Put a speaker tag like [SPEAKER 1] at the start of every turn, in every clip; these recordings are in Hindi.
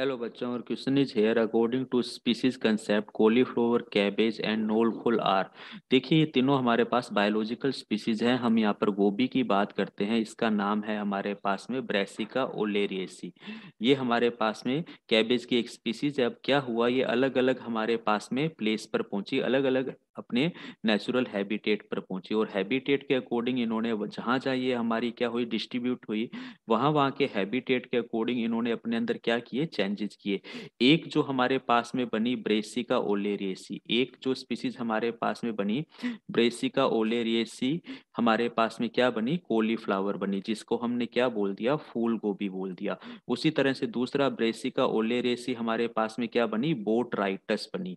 [SPEAKER 1] हेलो बच्चों और question is here according to species concept cauliflower cabbage and knolkhol are देखिए ये तीनों हमारे पास बायोलॉजिकल स्पीसीज हैं हम यहाँ पर गोभी की बात करते हैं इसका नाम है हमारे पास में ब्रेसिका ओलेरिएसी ये हमारे पास में कैबेज की एक स्पीसीज है अब क्या हुआ ये अलग अलग हमारे पास में प्लेस पर पहुंची अलग अलग अपने नेचुरल हैबिटेट पर पहुंचे और हैबिटेट के अकॉर्डिंग इन्होंने जहाँ जाइए हमारी क्या हुई डिस्ट्रीब्यूट हुई वहाँ वहाँ के हैबिटेट के अकॉर्डिंग इन्होंने अपने अंदर क्या किए चेंजेस किए एक जो हमारे पास में बनी ब्रेसिका ओलेरियसी एक जो स्पीसीज हमारे पास में बनी ब्रेसिका ओलेरियसी हमारे पास में क्या बनी कोलीफ्लावर बनी जिसको हमने क्या बोल दिया फूल गोभी बोल दिया उसी तरह से दूसरा ब्रेसिका ओलेरियसी हमारे पास में क्या बनी बोट राइटस बनी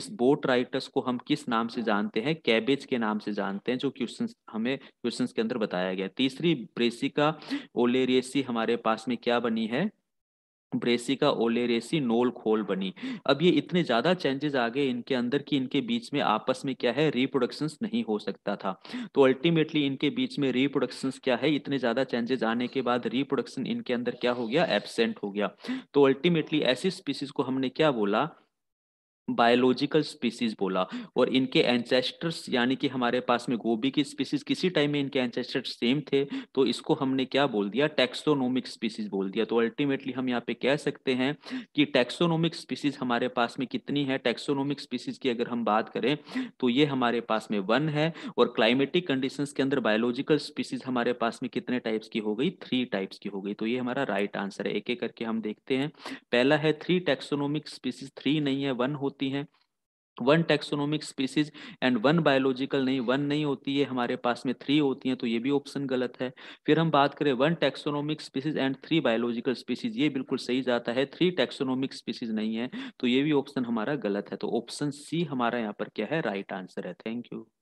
[SPEAKER 1] इस बोट राइटस को हम किस नाम नाम से जानते हैं कैबेज के नाम से जानते हैं जो क्वेश्चन हमें क्वेश्चन के अंदर बताया गया तीसरी ब्रेसिका ओलेरियसी हमारे पास में क्या बनी है ब्रेसिका ओलेरेसी नोल खोल बनी अब ये इतने ज्यादा चेंजेस आ गए इनके अंदर कि इनके बीच में आपस में क्या है रिप्रोडक्शन नहीं हो सकता था तो अल्टीमेटली इनके बीच में रिप्रोडक्शन क्या है इतने ज्यादा चेंजेस आने के बाद रिप्रोडक्शन इनके अंदर क्या हो गया एबसेंट हो गया तो अल्टीमेटली ऐसी स्पीसीज को हमने क्या बोला बायोलॉजिकल स्पीसीज बोला और इनके एंसेस्टर्स यानी कि हमारे पास में गोभी की स्पीसीज किसी टाइम में इनके एंसेस्टर्स सेम थे तो इसको हमने क्या बोल दिया टेक्सोनोमिक स्पीसीज बोल दिया तो अल्टीमेटली हम यहाँ पे कह सकते हैं कि टेक्सोनोमिक स्पीसीज हमारे पास में कितनी है टेक्सोनोमिक स्पीसीज की अगर हम बात करें तो ये हमारे पास में वन है और क्लाइमेटिक कंडीशन के अंदर बायोलॉजिकल स्पीसीज हमारे पास में कितने टाइप्स की हो गई थ्री टाइप्स की हो गई तो ये हमारा राइट right आंसर है एक एक करके हम देखते हैं पहला है थ्री टेक्सोनोमिक स्पीसीज थ्री नहीं है वन होता होती हैं one taxonomic species and one biological नहीं वन नहीं होती है हमारे पास में थ्री होती हैं तो ये भी ऑप्शन गलत है फिर हम बात करें one taxonomic species and three biological species ये बिल्कुल सही जाता है थ्री टेक्सोनोमिक स्पीसीज नहीं है तो ये भी ऑप्शन हमारा गलत है तो ऑप्शन सी हमारा यहाँ पर क्या है राइट right आंसर है थैंक यू